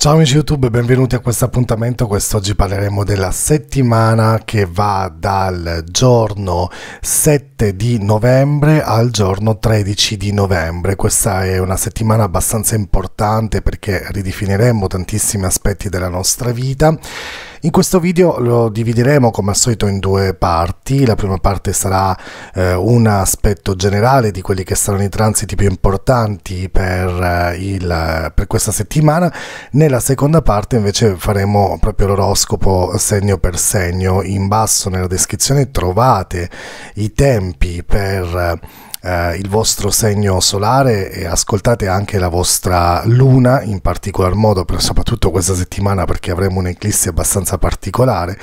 Ciao amici YouTube e benvenuti a questo appuntamento. Quest'oggi parleremo della settimana che va dal giorno 7 di novembre al giorno 13 di novembre. Questa è una settimana abbastanza importante perché ridefiniremo tantissimi aspetti della nostra vita in questo video lo divideremo come al solito in due parti, la prima parte sarà eh, un aspetto generale di quelli che saranno i transiti più importanti per, eh, il, per questa settimana, nella seconda parte invece faremo proprio l'oroscopo segno per segno, in basso nella descrizione trovate i tempi per... Eh, eh, il vostro segno solare e ascoltate anche la vostra luna in particolar modo, per, soprattutto questa settimana perché avremo un'eclissi abbastanza particolare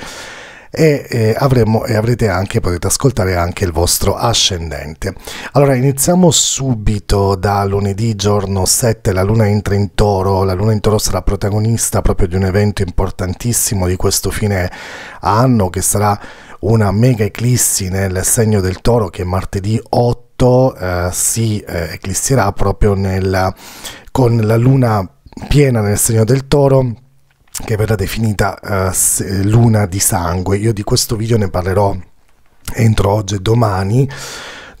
e, eh, avremo, e avrete anche, potete ascoltare anche il vostro ascendente. Allora iniziamo subito da lunedì giorno 7, la luna entra in toro, la luna in toro sarà protagonista proprio di un evento importantissimo di questo fine anno che sarà una mega eclissi nel segno del toro che è martedì 8 tutto eh, si eh, eclisserà proprio nel, con la luna piena nel segno del toro che verrà definita eh, luna di sangue. Io di questo video ne parlerò entro oggi e domani.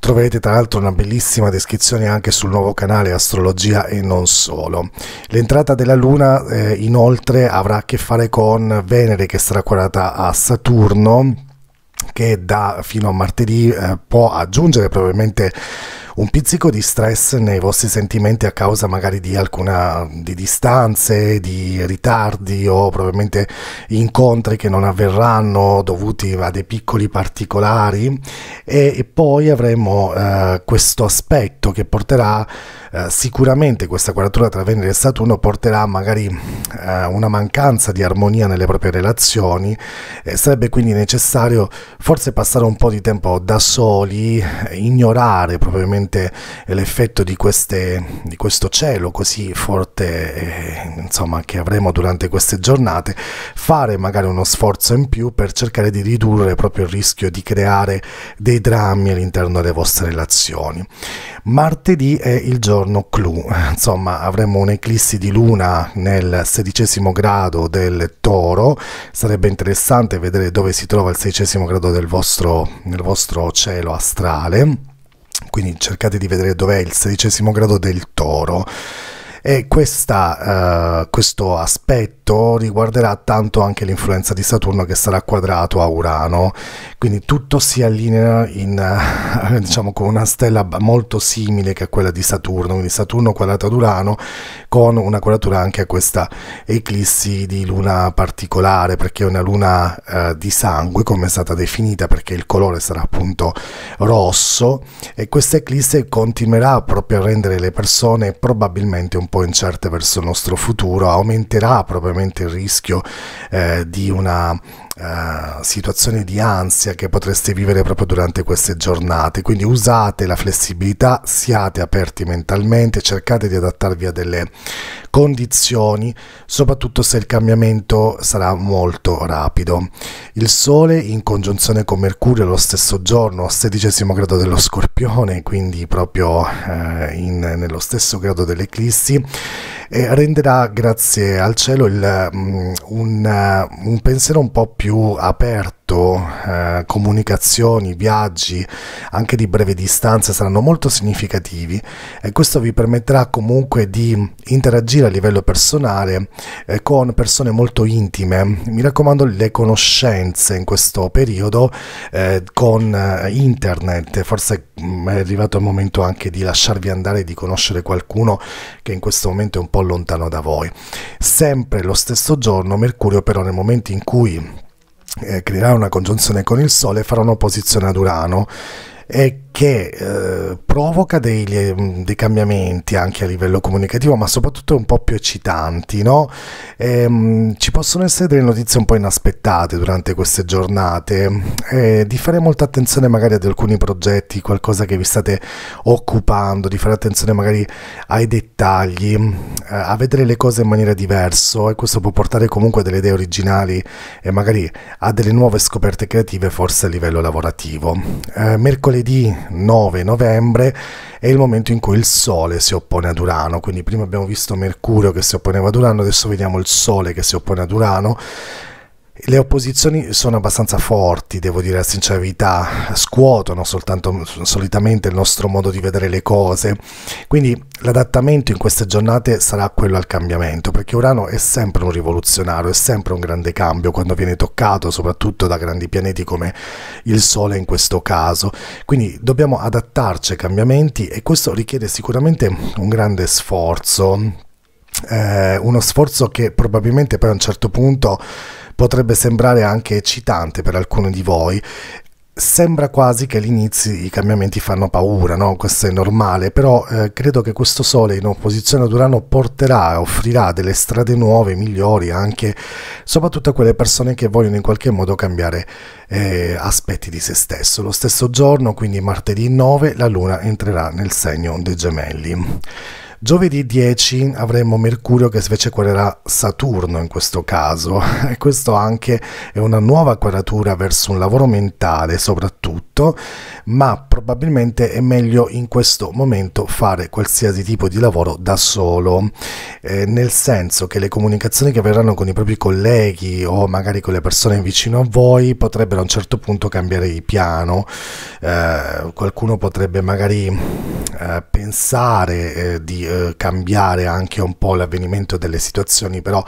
Troverete tra l'altro una bellissima descrizione anche sul nuovo canale Astrologia e non solo. L'entrata della Luna eh, inoltre avrà a che fare con Venere che sarà quadrata a Saturno che da fino a martedì eh, può aggiungere probabilmente un pizzico di stress nei vostri sentimenti a causa magari di alcune di distanze, di ritardi o probabilmente incontri che non avverranno dovuti a dei piccoli particolari e, e poi avremo eh, questo aspetto che porterà eh, sicuramente questa quadratura tra Venere e Saturno porterà magari eh, una mancanza di armonia nelle proprie relazioni e sarebbe quindi necessario forse passare un po' di tempo da soli, eh, ignorare probabilmente sicuramente l'effetto di, queste, di questo cielo così forte eh, insomma, che avremo durante queste giornate, fare magari uno sforzo in più per cercare di ridurre proprio il rischio di creare dei drammi all'interno delle vostre relazioni. Martedì è il giorno clou, insomma avremo un'eclissi di luna nel sedicesimo grado del toro, sarebbe interessante vedere dove si trova il sedicesimo grado del vostro, vostro cielo astrale quindi cercate di vedere dov'è il sedicesimo grado del toro e questa, uh, questo aspetto riguarderà tanto anche l'influenza di Saturno che sarà quadrato a Urano, quindi tutto si allinea in, uh, diciamo, con una stella molto simile che a quella di Saturno, quindi Saturno quadrato ad Urano con una quadratura anche a questa eclissi di luna particolare perché è una luna uh, di sangue come è stata definita perché il colore sarà appunto rosso e questa eclissi continuerà proprio a rendere le persone probabilmente un po' po' incerte verso il nostro futuro, aumenterà probabilmente il rischio eh, di una uh, situazioni di ansia che potreste vivere proprio durante queste giornate. Quindi usate la flessibilità, siate aperti mentalmente, cercate di adattarvi a delle condizioni, soprattutto se il cambiamento sarà molto rapido. Il Sole in congiunzione con Mercurio lo stesso giorno, al sedicesimo grado dello Scorpione, quindi proprio eh, in, nello stesso grado dell'eclissi, eh, renderà grazie al cielo il, um, un, uh, un pensiero un po' più più aperto, eh, comunicazioni, viaggi anche di breve distanza saranno molto significativi e questo vi permetterà comunque di interagire a livello personale eh, con persone molto intime. Mi raccomando le conoscenze in questo periodo eh, con eh, internet, forse mh, mm, è arrivato il momento anche di lasciarvi andare e di conoscere qualcuno che in questo momento è un po' lontano da voi. Sempre lo stesso giorno Mercurio però nel momento in cui eh, creerà una congiunzione con il Sole e farà un'opposizione ad Urano e che eh, provoca dei, mm, dei, cambiamenti anche a livello comunicativo, ma soprattutto un po' più eccitanti. No? E, ehm, ci possono essere delle notizie un po' inaspettate durante queste giornate, e eh, di fare molta attenzione magari ad alcuni progetti, qualcosa che vi state occupando, di fare attenzione magari ai dettagli, eh, a vedere le cose in maniera diversa e questo può portare comunque a delle idee originali e magari a delle nuove scoperte creative forse a livello lavorativo. Eh, mercoledì 9 novembre è il momento in cui il Sole si oppone ad Urano, quindi prima abbiamo visto Mercurio che si opponeva ad Urano, adesso vediamo il Sole che si oppone ad Urano le opposizioni sono abbastanza forti, devo dire la sincerità, scuotono soltanto, solitamente il nostro modo di vedere le cose, quindi l'adattamento in queste giornate sarà quello al cambiamento, perché Urano è sempre un rivoluzionario, è sempre un grande cambio quando viene toccato, soprattutto da grandi pianeti come il Sole in questo caso, quindi dobbiamo adattarci ai cambiamenti e questo richiede sicuramente un grande sforzo eh, uno sforzo che probabilmente poi a un certo punto potrebbe sembrare anche eccitante per alcuni di voi. Sembra quasi che all'inizio i cambiamenti fanno paura, no? questo è normale, però eh, credo che questo Sole in opposizione ad Urano porterà, offrirà delle strade nuove, migliori anche, soprattutto a quelle persone che vogliono in qualche modo cambiare eh, aspetti di se stesso. Lo stesso giorno, quindi martedì 9, la Luna entrerà nel segno dei gemelli. Giovedì 10 avremo Mercurio che invece quererà Saturno in questo caso e questo anche è una nuova quadratura verso un lavoro mentale soprattutto, ma probabilmente è meglio in questo momento fare qualsiasi tipo di lavoro da solo, eh, nel senso che le comunicazioni che avverranno con i propri colleghi o magari con le persone vicino a voi potrebbero a un certo punto cambiare di piano, eh, qualcuno potrebbe magari eh, pensare eh, di eh, cambiare anche un po' l'avvenimento delle situazioni, però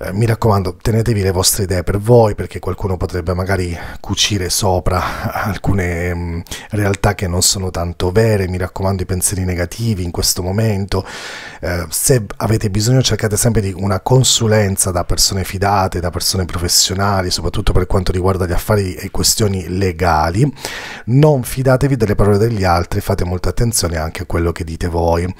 eh, mi raccomando tenetevi le vostre idee per voi perché qualcuno potrebbe magari cucire sopra alcune mh, mm, realtà che non sono tanto vere, mi raccomando i pensieri negativi in questo momento, eh, se avete bisogno cercate sempre di una consulenza da persone fidate, da persone professionali, soprattutto per quanto riguarda gli affari e questioni legali, non fidatevi delle parole degli altri, fate molta attenzione anche a quello che dite voi.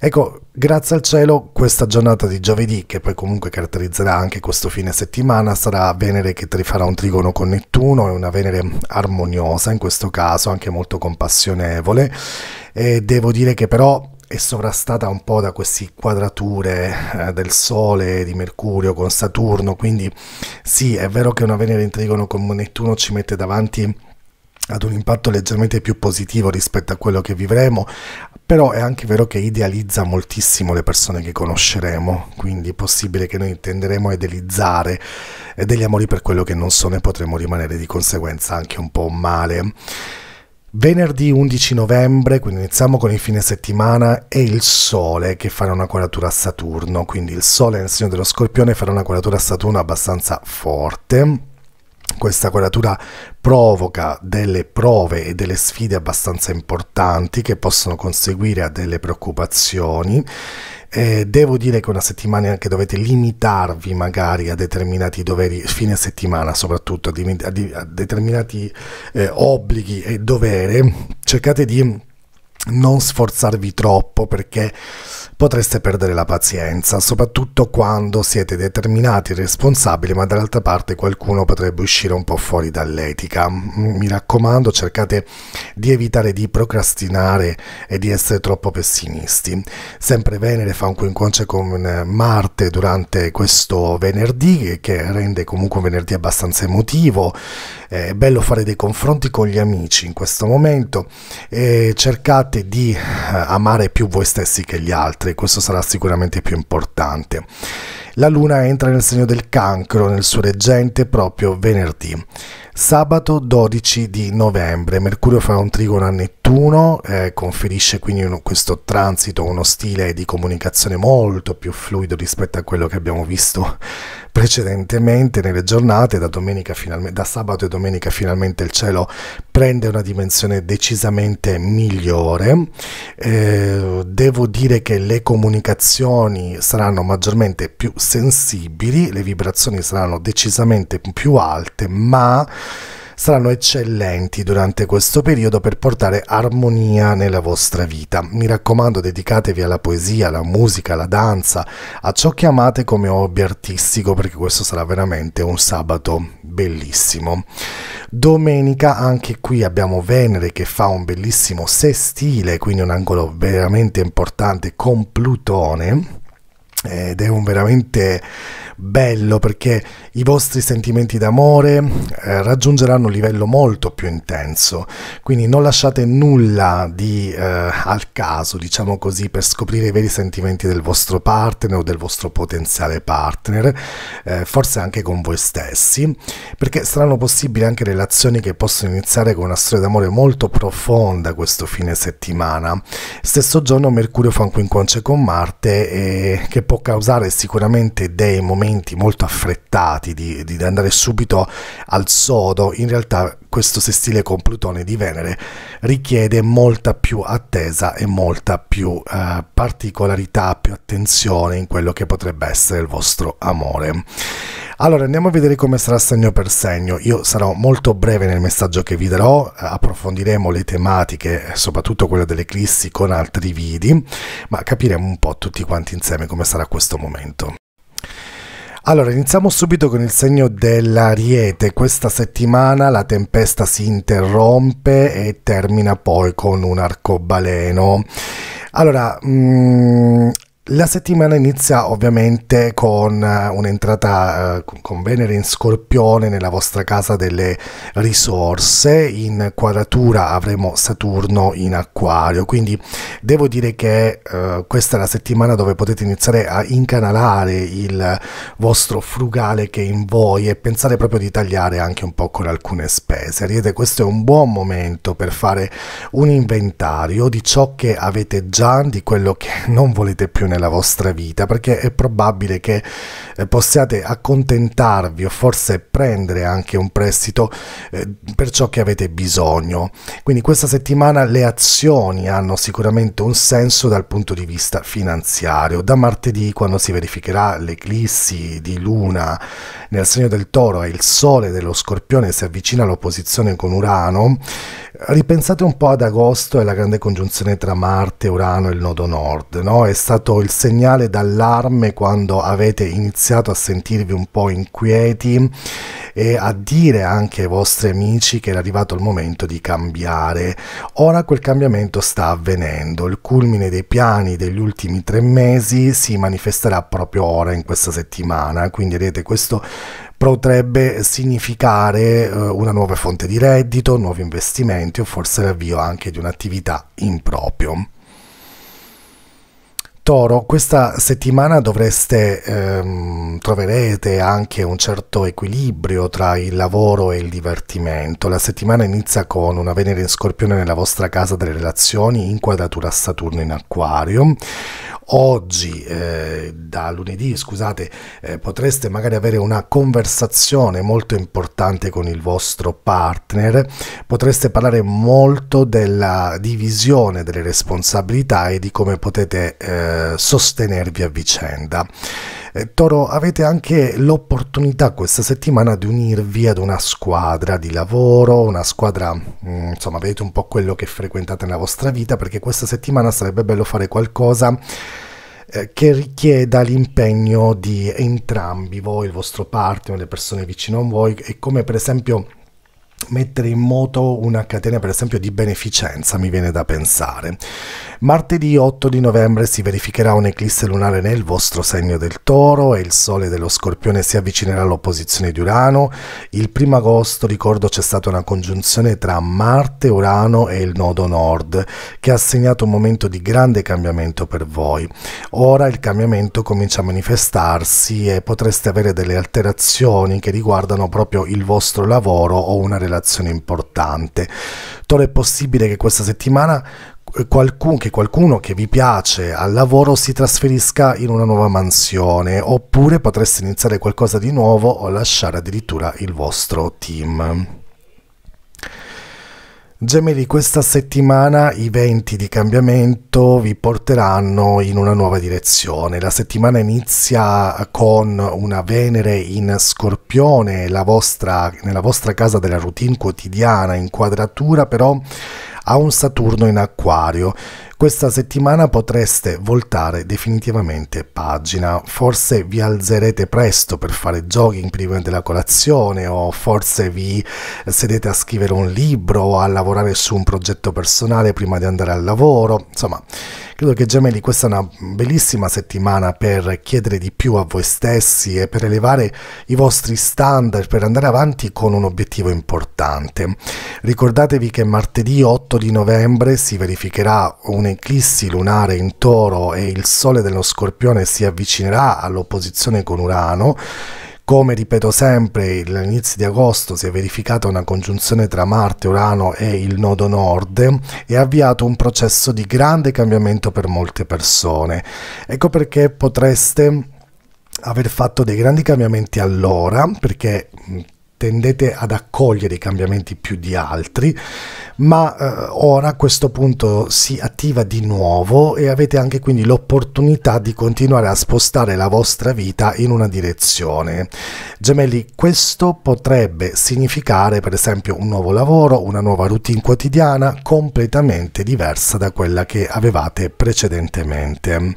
Ecco, grazie al cielo questa giornata di giovedì, che poi comunque caratterizzerà anche questo fine settimana, sarà Venere che farà un trigono con Nettuno, è una Venere armoniosa in questo caso, anche molto compassionevole, e devo dire che però è sovrastata un po' da queste quadrature eh, del Sole, di Mercurio con Saturno, quindi sì, è vero che una Venere in trigono con Nettuno ci mette davanti ad un impatto leggermente più positivo rispetto a quello che vivremo, però è anche vero che idealizza moltissimo le persone che conosceremo, quindi è possibile che noi intenderemo idealizzare eh, degli amori per quello che non sono e potremo rimanere di conseguenza anche un po' male. Venerdì 11 novembre, quindi iniziamo con il fine settimana, è il Sole che farà una quadratura a Saturno, quindi il Sole nel segno dello Scorpione farà una quadratura a Saturno abbastanza forte questa quadratura provoca delle prove e delle sfide abbastanza importanti che possono conseguire a delle preoccupazioni. Eh, devo dire che una settimana anche dovete limitarvi magari a determinati doveri, fine settimana soprattutto, a, a determinati eh, obblighi e dovere. Cercate di non sforzarvi troppo perché potreste perdere la pazienza, soprattutto quando siete determinati e responsabili, ma dall'altra parte qualcuno potrebbe uscire un po' fuori dall'etica. Mm, mi raccomando, cercate di evitare di procrastinare e di essere troppo pessimisti. Sempre Venere fa un coinconcio con eh, Marte durante questo venerdì, che rende comunque un venerdì abbastanza emotivo. Eh, è bello fare dei confronti con gli amici in questo momento e cercate di eh, amare più voi stessi che gli altri e questo sarà sicuramente più importante. La Luna entra nel segno del cancro nel suo reggente proprio venerdì. Sabato 12 di novembre, Mercurio fa un trigono a Nettuno, eh, conferisce quindi uno, questo transito uno stile di comunicazione molto più fluido rispetto a quello che abbiamo visto precedentemente nelle giornate, da, da sabato e domenica finalmente il cielo prende una dimensione decisamente migliore. Eh, devo dire che le comunicazioni saranno maggiormente più sensibili, le vibrazioni saranno decisamente più alte, ma saranno eccellenti durante questo periodo per portare armonia nella vostra vita. Mi raccomando, dedicatevi alla poesia, alla musica, alla danza, a ciò che amate come hobby artistico, perché questo sarà veramente un sabato bellissimo. Domenica anche qui abbiamo Venere che fa un bellissimo sestile, quindi un angolo veramente importante con Plutone ed è un veramente bello perché i vostri sentimenti d'amore eh, raggiungeranno un livello molto più intenso, quindi non lasciate nulla di, eh, al caso, diciamo così, per scoprire i veri sentimenti del vostro partner o del vostro potenziale partner, eh, forse anche con voi stessi, perché saranno possibili anche relazioni che possono iniziare con una storia d'amore molto profonda questo fine settimana. Stesso giorno Mercurio fa un quinconce con Marte e che può causare sicuramente dei momenti molto affrettati di, di andare subito al sodo, in realtà questo sestile con Plutone di Venere richiede molta più attesa e molta più eh, particolarità, più attenzione in quello che potrebbe essere il vostro amore. Allora andiamo a vedere come sarà segno per segno. Io sarò molto breve nel messaggio che vi darò, approfondiremo le tematiche, soprattutto quella dell'eclissi con altri video, ma capiremo un po' tutti quanti insieme come sarà questo momento. Allora, iniziamo subito con il segno dell'ariete. Questa settimana la tempesta si interrompe e termina poi con un arcobaleno. Allora, mh, mm, la settimana inizia ovviamente con eh, un'entrata eh, con Venere in Scorpione nella vostra casa delle risorse, in quadratura avremo Saturno in Acquario, quindi devo dire che eh, questa è la settimana dove potete iniziare a incanalare il vostro frugale che è in voi e pensare proprio di tagliare anche un po' con alcune spese. Riete, questo è un buon momento per fare un inventario di ciò che avete già, di quello che non volete più nella nella vostra vita perché è probabile che eh, possiate accontentarvi o forse prendere anche un prestito eh, per ciò che avete bisogno. Quindi questa settimana le azioni hanno sicuramente un senso dal punto di vista finanziario. Da martedì quando si verificherà l'eclissi di luna nel segno del toro e il sole dello scorpione si avvicina all'opposizione con Urano, ripensate un po' ad agosto e alla grande congiunzione tra Marte, Urano e il nodo nord, no? È stato il il segnale d'allarme quando avete iniziato a sentirvi un po' inquieti e a dire anche ai vostri amici che era arrivato il momento di cambiare. Ora quel cambiamento sta avvenendo, il culmine dei piani degli ultimi tre mesi si manifesterà proprio ora in questa settimana, quindi vedete questo potrebbe significare eh, una nuova fonte di reddito, nuovi investimenti o forse l'avvio anche di un'attività in proprio. Toro, questa settimana dovreste, ehm, troverete anche un certo equilibrio tra il lavoro e il divertimento. La settimana inizia con una Venere in Scorpione nella vostra casa delle relazioni, inquadratura Saturno in Aquario oggi, eh, da lunedì, scusate, eh, potreste magari avere una conversazione molto importante con il vostro partner, potreste parlare molto della divisione delle responsabilità e di come potete eh, sostenervi a vicenda. Eh, Toro, avete anche l'opportunità questa settimana di unirvi ad una squadra di lavoro, una squadra, mm, insomma, vedete un po' quello che frequentate nella vostra vita, perché questa settimana sarebbe bello fare qualcosa eh, che richieda l'impegno di entrambi voi, il vostro partner, le persone vicino a voi e come per esempio mettere in moto una catena per esempio di beneficenza, mi viene da pensare. Martedì 8 di novembre si verificherà un'eclisse lunare nel vostro segno del toro e il sole dello scorpione si avvicinerà all'opposizione di Urano. Il primo agosto, ricordo, c'è stata una congiunzione tra Marte, Urano e il nodo nord che ha segnato un momento di grande cambiamento per voi. Ora il cambiamento comincia a manifestarsi e potreste avere delle alterazioni che riguardano proprio il vostro lavoro o una relazione relazione importante. Toro è possibile che questa settimana eh, Qualcun, che qualcuno che vi piace al lavoro si trasferisca in una nuova mansione oppure potreste iniziare qualcosa di nuovo o lasciare addirittura il vostro team. Gemelli, questa settimana i venti di cambiamento vi porteranno in una nuova direzione. La settimana inizia con una Venere in Scorpione, vostra, nella vostra casa della routine quotidiana, inquadratura però a un Saturno in Acquario. Questa settimana potreste voltare definitivamente pagina, forse vi alzerete presto per fare jogging prima della colazione o forse vi sedete a scrivere un libro o a lavorare su un progetto personale prima di andare al lavoro, insomma Credo che gemelli questa è una bellissima settimana per chiedere di più a voi stessi e per elevare i vostri standard per andare avanti con un obiettivo importante. Ricordatevi che martedì 8 di novembre si verificherà un un'eclissi lunare in toro e il sole dello scorpione si avvicinerà all'opposizione con Urano, come ripeto sempre, all'inizio di agosto si è verificata una congiunzione tra Marte, Urano e il nodo nord e ha avviato un processo di grande cambiamento per molte persone. Ecco perché potreste aver fatto dei grandi cambiamenti allora, perché tendete ad accogliere i cambiamenti più di altri, ma eh, ora a questo punto si attiva di nuovo e avete anche quindi l'opportunità di continuare a spostare la vostra vita in una direzione. Gemelli, questo potrebbe significare per esempio un nuovo lavoro, una nuova routine quotidiana completamente diversa da quella che avevate precedentemente.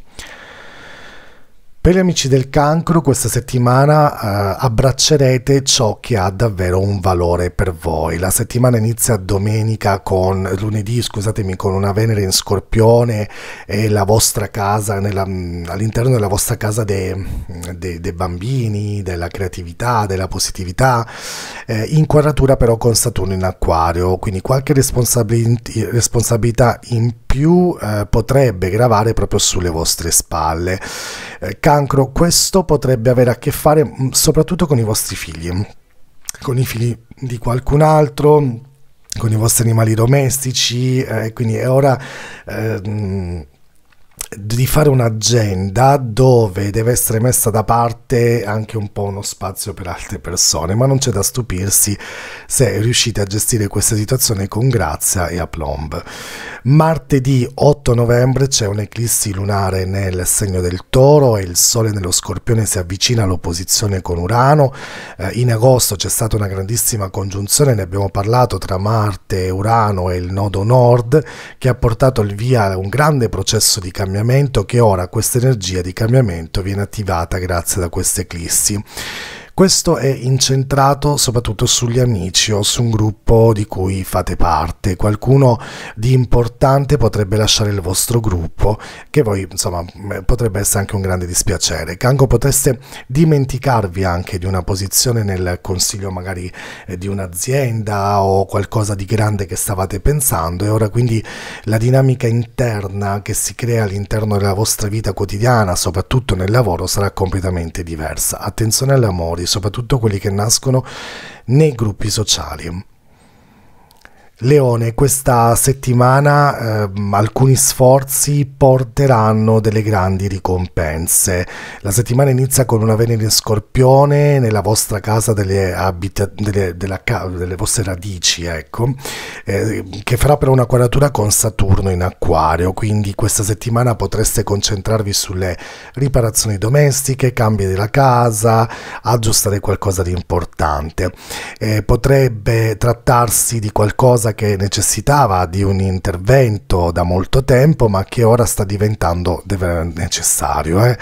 Per gli amici del cancro questa settimana eh, abbraccerete ciò che ha davvero un valore per voi. La settimana inizia domenica con lunedì, scusatemi, con una Venere in Scorpione e la vostra casa, nella, mm, all'interno della vostra casa dei de, de bambini, della creatività, della positività, eh, quadratura però con Saturno in Acquario, quindi qualche responsabili- responsabilità in più eh, potrebbe gravare proprio sulle vostre spalle. Eh, cancro, questo potrebbe avere a che fare mm, soprattutto con i vostri figli, con i figli di qualcun altro, con i vostri animali domestici, eh, quindi è ora eh, mm, di fare un'agenda dove deve essere messa da parte anche un po' uno spazio per altre persone, ma non c'è da stupirsi se riuscite a gestire questa situazione con grazia e aplomb. Martedì 8 novembre c'è un'eclissi lunare nel segno del toro e il sole nello scorpione si avvicina all'opposizione con Urano. Eh, in agosto c'è stata una grandissima congiunzione, ne abbiamo parlato, tra Marte, Urano e il nodo nord che ha portato il via a un grande processo di cambiamento cambiamento che ora questa energia di cambiamento viene attivata grazie a questa eclissi. Questo è incentrato soprattutto sugli amici o su un gruppo di cui fate parte. Qualcuno di importante potrebbe lasciare il vostro gruppo, che voi insomma eh, potrebbe essere anche un grande dispiacere. Cango potreste dimenticarvi anche di una posizione nel consiglio magari eh, di un'azienda o qualcosa di grande che stavate pensando e ora quindi la dinamica interna che si crea all'interno della vostra vita quotidiana, soprattutto nel lavoro, sarà completamente diversa. Attenzione all'amore soprattutto quelli che nascono nei gruppi sociali. Leone, questa settimana eh, alcuni sforzi porteranno delle grandi ricompense. La settimana inizia con una Venere in Scorpione nella vostra casa delle, delle, della ca delle vostre radici, ecco, eh, che farà però una quadratura con Saturno in Acquario, quindi questa settimana potreste concentrarvi sulle riparazioni domestiche, cambi della casa, aggiustare qualcosa di importante. Eh, potrebbe trattarsi di qualcosa che necessitava di un intervento da molto tempo, ma che ora sta diventando necessario. Eh?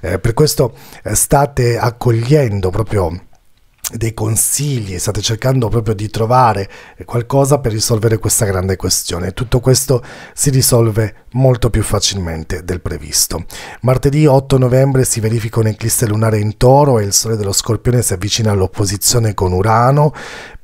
Eh, per questo eh, state accogliendo proprio dei consigli, state cercando proprio di trovare qualcosa per risolvere questa grande questione. Tutto questo si risolve molto più facilmente del previsto. Martedì 8 novembre si verifica un'eclisse lunare in toro e il sole dello scorpione si avvicina all'opposizione con Urano,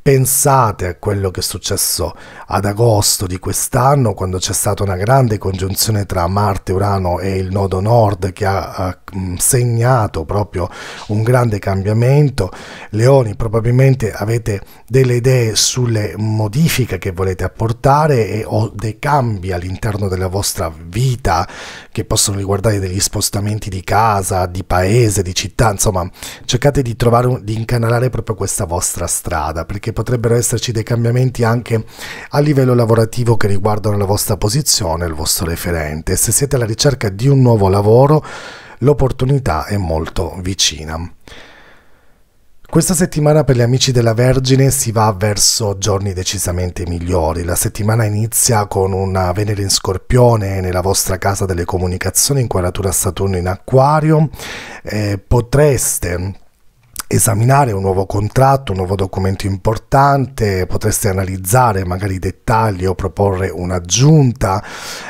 pensate a quello che è successo ad agosto di quest'anno quando c'è stata una grande congiunzione tra Marte, Urano e il nodo nord che ha, ha segnato proprio un grande cambiamento. Leoni, probabilmente avete delle idee sulle modifiche che volete apportare e, o dei cambi all'interno della vostra vita che possono riguardare degli spostamenti di casa, di paese, di città, insomma cercate di trovare, di incanalare proprio questa vostra strada perché potrebbero esserci dei cambiamenti anche a livello lavorativo che riguardano la vostra posizione, il vostro referente. Se siete alla ricerca di un nuovo lavoro, l'opportunità è molto vicina. Questa settimana per gli amici della Vergine si va verso giorni decisamente migliori. La settimana inizia con una Venere in Scorpione nella vostra casa delle comunicazioni, in quadratura Saturno in Acquario. Eh, potreste esaminare un nuovo contratto, un nuovo documento importante, potreste analizzare magari i dettagli o proporre un'aggiunta,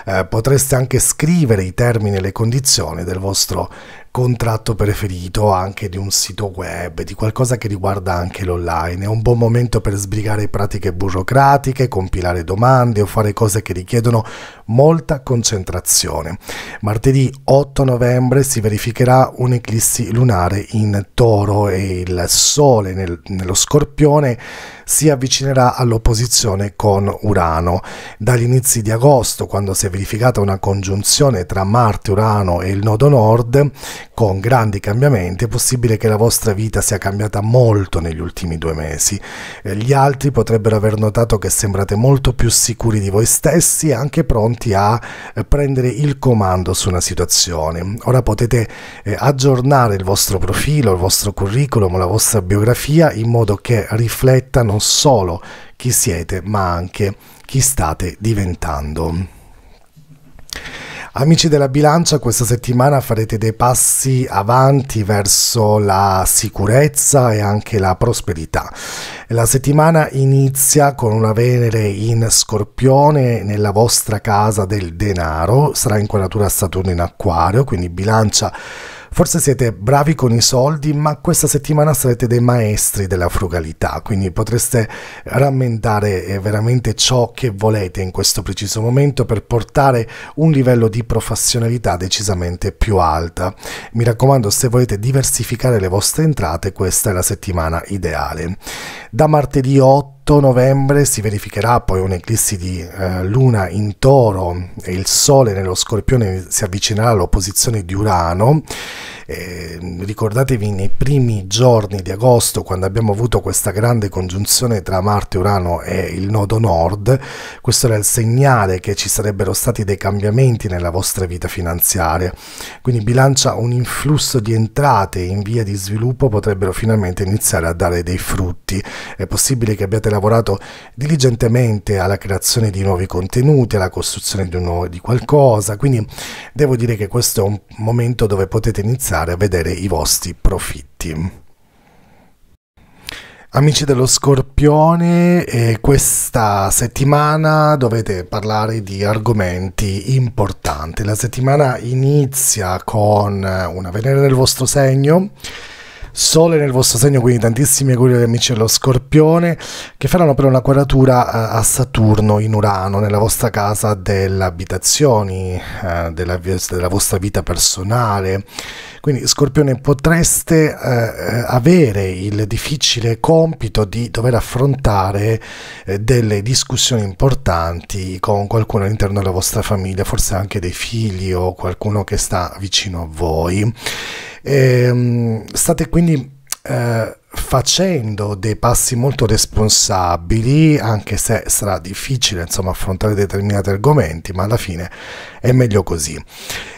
eh, potreste anche scrivere i termini e le condizioni del vostro contratto preferito anche di un sito web, di qualcosa che riguarda anche l'online. È un buon momento per sbrigare pratiche burocratiche, compilare domande o fare cose che richiedono molta concentrazione. Martedì 8 novembre si verificherà un'eclissi lunare in toro e il sole nel, nello scorpione si avvicinerà all'opposizione con Urano. Dagli inizi di agosto, quando si è verificata una congiunzione tra Marte, Urano e il nodo nord, con grandi cambiamenti, è possibile che la vostra vita sia cambiata molto negli ultimi due mesi. Eh, gli altri potrebbero aver notato che sembrate molto più sicuri di voi stessi e anche pronti pronti a eh, prendere il comando su una situazione. Ora potete eh, aggiornare il vostro profilo, il vostro curriculum, la vostra biografia in modo che rifletta non solo chi siete, ma anche chi state diventando. Amici della bilancia, questa settimana farete dei passi avanti verso la sicurezza e anche la prosperità. La settimana inizia con una Venere in scorpione nella vostra casa del denaro, sarà in quadratura Saturno in acquario, quindi bilancia Forse siete bravi con i soldi, ma questa settimana sarete dei maestri della frugalità, quindi potreste rammentare eh, veramente ciò che volete in questo preciso momento per portare un livello di professionalità decisamente più alta. Mi raccomando, se volete diversificare le vostre entrate, questa è la settimana ideale. Da martedì 8 8 novembre si verificherà poi un'eclissi di eh, luna in toro e il sole nello scorpione si avvicinerà all'opposizione di Urano eh, ricordatevi nei primi giorni di agosto, quando abbiamo avuto questa grande congiunzione tra Marte, Urano e il nodo nord, questo era il segnale che ci sarebbero stati dei cambiamenti nella vostra vita finanziaria. Quindi bilancia un influsso di entrate in via di sviluppo potrebbero finalmente iniziare a dare dei frutti. È possibile che abbiate lavorato diligentemente alla creazione di nuovi contenuti, alla costruzione di, un nuovo, di qualcosa, quindi devo dire che questo è un momento dove potete iniziare andare a vedere i vostri profitti. Amici dello Scorpione, eh, questa settimana dovete parlare di argomenti importanti. La settimana inizia con una Venere nel vostro segno Sole nel vostro segno, quindi tantissimi auguri agli amici dello Scorpione che faranno però una quadratura eh, a Saturno in Urano nella vostra casa delle abitazioni, eh, della, della vostra vita personale. Quindi Scorpione potreste eh, avere il difficile compito di dover affrontare eh, delle discussioni importanti con qualcuno all'interno della vostra famiglia, forse anche dei figli o qualcuno che sta vicino a voi. E, ehm, state quindi eh, facendo dei passi molto responsabili, anche se sarà difficile insomma, affrontare determinati argomenti, ma alla fine è meglio così.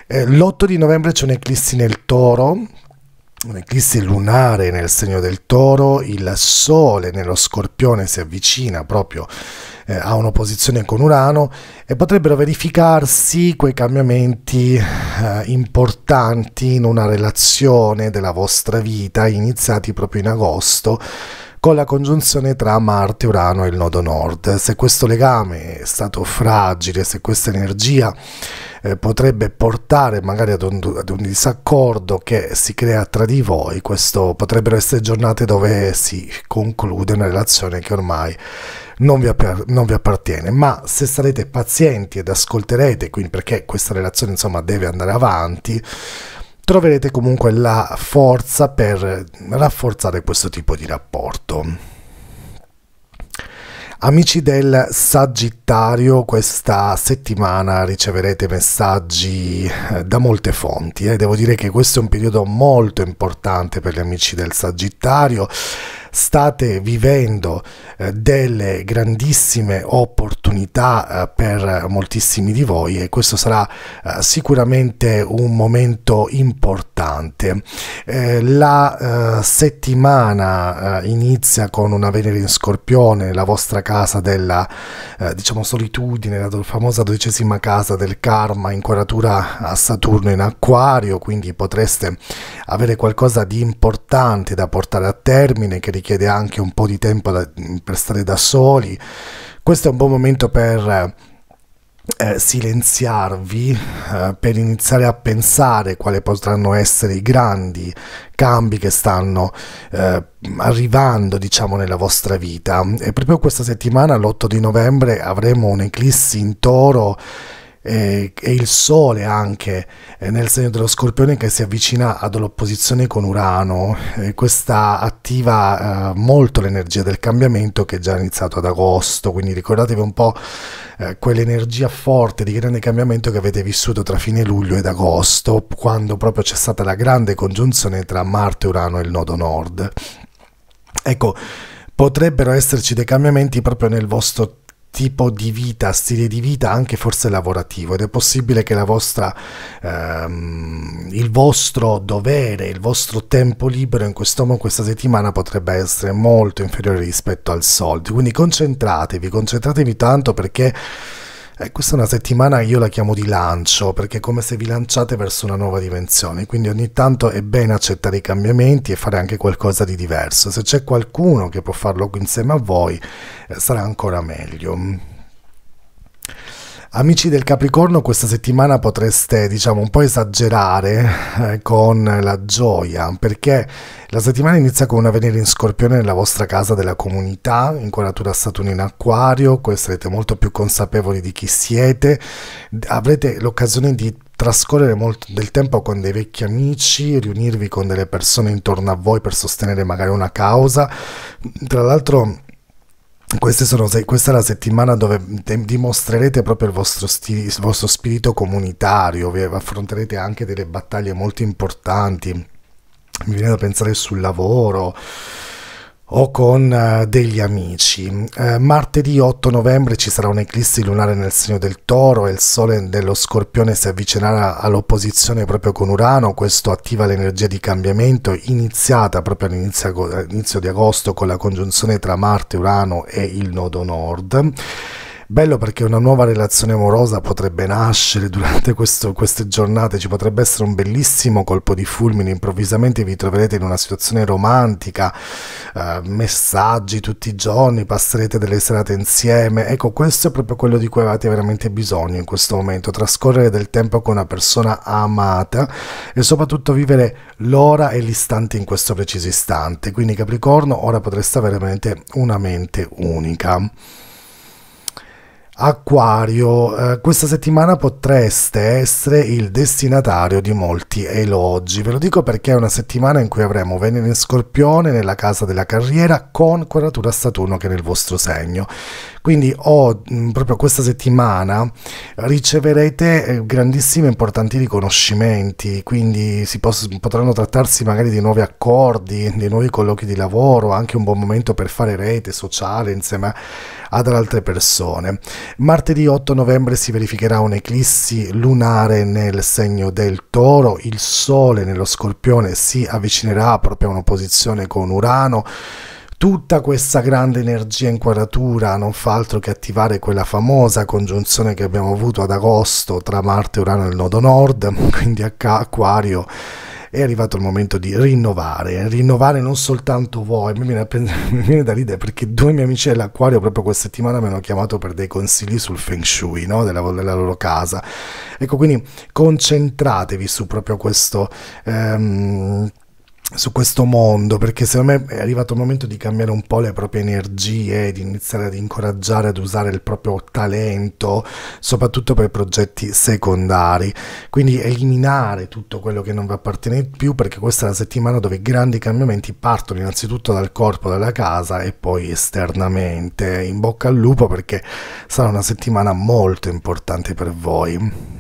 Eh, l'8 di novembre c'è un'eclissi nel toro, un'eclissi lunare nel segno del toro, il sole nello scorpione si avvicina proprio eh, ha un'opposizione con Urano e potrebbero verificarsi quei cambiamenti eh, importanti in una relazione della vostra vita iniziati proprio in agosto con la congiunzione tra Marte, Urano e il nodo nord. Se questo legame è stato fragile, se questa energia eh, potrebbe portare magari ad un, ad un, disaccordo che si crea tra di voi, questo potrebbero essere giornate dove si conclude una relazione che ormai non vi, non vi appartiene, ma se sarete pazienti ed ascolterete, quindi perché questa relazione insomma deve andare avanti, troverete comunque la forza per rafforzare questo tipo di rapporto. Amici del Sagittario, questa settimana riceverete messaggi eh, da molte fonti eh. devo dire che questo è un periodo molto importante per gli amici del Sagittario state vivendo eh, delle grandissime opportunità eh, per moltissimi di voi e questo sarà eh, sicuramente un momento importante. la settimana inizia con una Venere in Scorpione, la vostra casa della diciamo solitudine, la famosa dodicesima casa del karma, inquadratura a Saturno in Acquario, quindi potreste avere qualcosa di importante da portare a termine che richiede anche un po' di tempo da, per stare da soli. Questo è un buon momento per eh, eh, silenziarvi, eh, per iniziare a pensare quali potranno essere i grandi cambi che stanno eh, arrivando diciamo nella vostra vita e proprio questa settimana l'8 di novembre avremo un'eclissi in toro e, e il Sole anche eh, nel segno dello Scorpione che si avvicina all'opposizione con Urano. questa attiva eh, molto l'energia del cambiamento che è già iniziato ad agosto, quindi ricordatevi un po' eh, quell'energia forte di grande cambiamento che avete vissuto tra fine luglio ed agosto, quando proprio c'è stata la grande congiunzione tra Marte, Urano e il nodo nord. Ecco, potrebbero esserci dei cambiamenti proprio nel vostro tipo di vita, stile di vita, anche forse lavorativo ed è possibile che la vostra, ehm, il vostro dovere, il vostro tempo libero in questo in questa settimana potrebbe essere molto inferiore rispetto al soldi. Quindi concentratevi, concentratevi tanto perché eh, questa è una settimana che io la chiamo di lancio, perché è come se vi lanciate verso una nuova dimensione, quindi ogni tanto è bene accettare i cambiamenti e fare anche qualcosa di diverso. Se c'è qualcuno che può farlo insieme a voi, eh, sarà ancora meglio. Amici del Capricorno, questa settimana potreste, diciamo, un po' esagerare eh, con la gioia, perché la settimana inizia con una Venere in Scorpione nella vostra casa della comunità, in quadratura Saturno in Acquario, qui sarete molto più consapevoli di chi siete, avrete l'occasione di trascorrere molto del tempo con dei vecchi amici, riunirvi con delle persone intorno a voi per sostenere magari una causa. Tra l'altro sono, questa è la settimana dove dimostrerete proprio il vostro, sti, il vostro spirito comunitario, affronterete anche delle battaglie molto importanti, mi viene da pensare sul lavoro, o con eh, degli amici. Eh, martedì 8 novembre ci sarà un'eclissi lunare nel segno del toro e il sole dello scorpione si avvicinerà all'opposizione proprio con Urano, questo attiva l'energia di cambiamento iniziata proprio all'inizio, all'inizio di agosto con la congiunzione tra Marte, Urano e il nodo nord. Bello perché una nuova relazione amorosa potrebbe nascere durante questo, queste giornate, ci potrebbe essere un bellissimo colpo di fulmine, improvvisamente vi troverete in una situazione romantica, eh, messaggi tutti i giorni, passerete delle serate insieme, ecco questo è proprio quello di cui avete veramente bisogno in questo momento, trascorrere del tempo con una persona amata e soprattutto vivere l'ora e l'istante in questo preciso istante, quindi Capricorno ora potreste avere veramente una mente unica. Acquario, eh, questa settimana potreste essere il destinatario di molti elogi. Ve lo dico perché è una settimana in cui avremo Venere in Scorpione nella casa della carriera con quadratura Saturno che è nel vostro segno. Quindi ho mh, mm, proprio questa settimana riceverete eh, grandissimi e importanti riconoscimenti, quindi si pos- potranno trattarsi magari di nuovi accordi, di nuovi colloqui di lavoro, anche un buon momento per fare rete sociale insieme ad altre persone. Martedì 8 novembre si verificherà un'eclissi lunare nel segno del toro, il sole nello scorpione si avvicinerà proprio a una posizione con Urano. Tutta questa grande energia inquadratura non fa altro che attivare quella famosa congiunzione che abbiamo avuto ad agosto tra Marte, Urano e il nodo nord, quindi H, Aquario è arrivato il momento di rinnovare, eh, rinnovare non soltanto voi, mi viene, mi viene da ridere perché due miei amici dell'acquario proprio questa settimana mi hanno chiamato per dei consigli sul feng shui no? della, della, loro casa. Ecco, quindi concentratevi su proprio questo... Ehm, su questo mondo perché secondo me è arrivato il momento di cambiare un po' le proprie energie, di iniziare ad incoraggiare ad usare il proprio talento, soprattutto per progetti secondari. Quindi eliminare tutto quello che non vi appartiene più perché questa è la settimana dove grandi cambiamenti partono innanzitutto dal corpo della casa e poi esternamente. In bocca al lupo perché sarà una settimana molto importante per voi.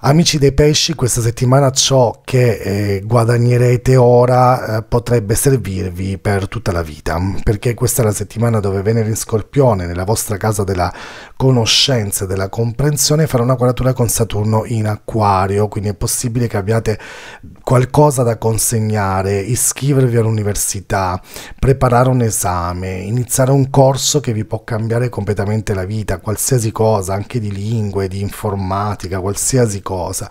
Amici dei pesci, questa settimana ciò che eh, guadagnerete ora eh, potrebbe servirvi per tutta la vita, perché questa è la settimana dove Venere in Scorpione, nella vostra casa della conoscenza e della comprensione, farà una quadratura con Saturno in Acquario, quindi è possibile che abbiate qualcosa da consegnare, iscrivervi all'università, preparare un esame, iniziare un corso che vi può cambiare completamente la vita, qualsiasi cosa, anche di lingue, di informatica, qualsiasi cosa cosa.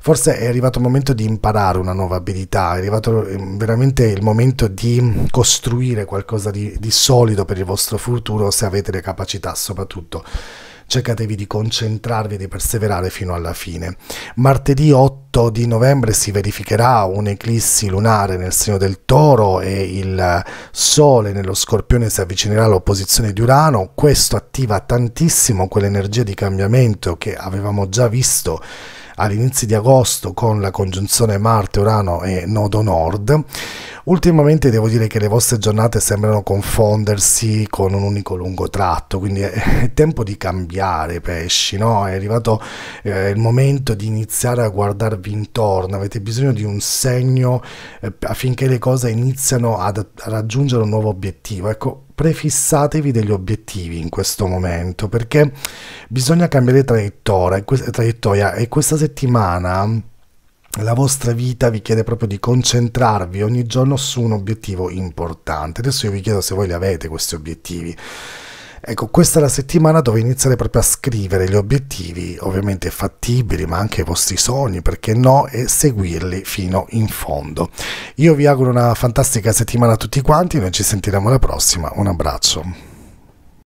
Forse è arrivato il momento di imparare una nuova abilità, è arrivato ehm, veramente il momento di costruire qualcosa di, di solido per il vostro futuro se avete le capacità soprattutto cercatevi di concentrarvi e di perseverare fino alla fine. Martedì 8 di novembre si verificherà un'eclissi lunare nel segno del toro e il sole nello scorpione si avvicinerà all'opposizione di Urano, questo attiva tantissimo quell'energia di cambiamento che avevamo già visto all'inizio di agosto con la congiunzione Marte-Urano e Nodo Nord. Ultimamente devo dire che le vostre giornate sembrano confondersi con un unico lungo tratto, quindi è tempo di cambiare pesci, no? È arrivato eh, il momento di iniziare a guardarvi intorno, avete bisogno di un segno eh, affinché le cose iniziano ad, a raggiungere un nuovo obiettivo. Ecco, prefissatevi degli obiettivi in questo momento perché bisogna cambiare traiettoria, traiettoria e questa settimana la vostra vita vi chiede proprio di concentrarvi ogni giorno su un obiettivo importante. Adesso io vi chiedo se voi li avete questi obiettivi. Ecco, questa è la settimana dove iniziare proprio a scrivere gli obiettivi, ovviamente fattibili, ma anche i vostri sogni, perché no, e seguirli fino in fondo. Io vi auguro una fantastica settimana a tutti quanti, noi ci sentiremo alla prossima, un abbraccio.